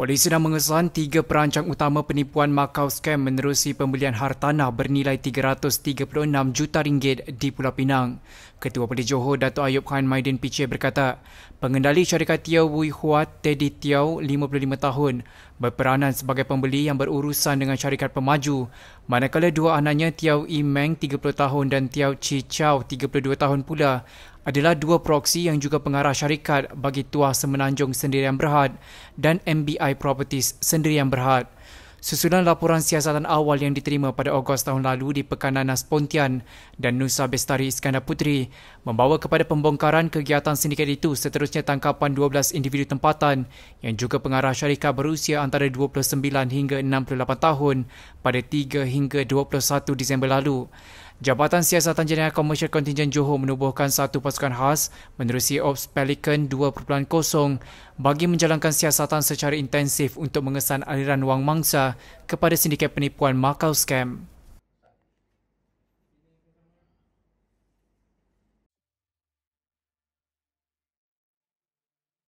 Polis sedang mengesan tiga perancang utama penipuan Macau Scam menerusi pembelian hartanah bernilai 336 juta ringgit di Pulau Pinang. Ketua Polis Johor Dato' Ayub Khan Maidin Piche berkata, pengendali syarikat Tiau Wui Huat Teddy Tiau, 55 tahun, berperanan sebagai pembeli yang berurusan dengan syarikat pemaju, manakala dua anaknya Tiau Imeng, 30 tahun dan Tiau Chi Chow, 32 tahun pula, adalah dua proksi yang juga pengarah syarikat bagi Tuah Semenanjung Sendirian Berhad dan MBI Properties Sendirian Berhad. Susulan laporan siasatan awal yang diterima pada Ogos tahun lalu di Pekan Nanas Pontian dan Nusa Bestari Iskandar Putri membawa kepada pembongkaran kegiatan sindiket itu seterusnya tangkapan 12 individu tempatan yang juga pengarah syarikat berusia antara 29 hingga 68 tahun pada 3 hingga 21 Disember lalu. Jabatan Siasatan Jenayah Komersial Kontingen Johor menubuhkan satu pasukan khas menerusi e Ops Pelican 2.0 bagi menjalankan siasatan secara intensif untuk mengesan aliran wang mangsa kepada sindiket penipuan makau Scam.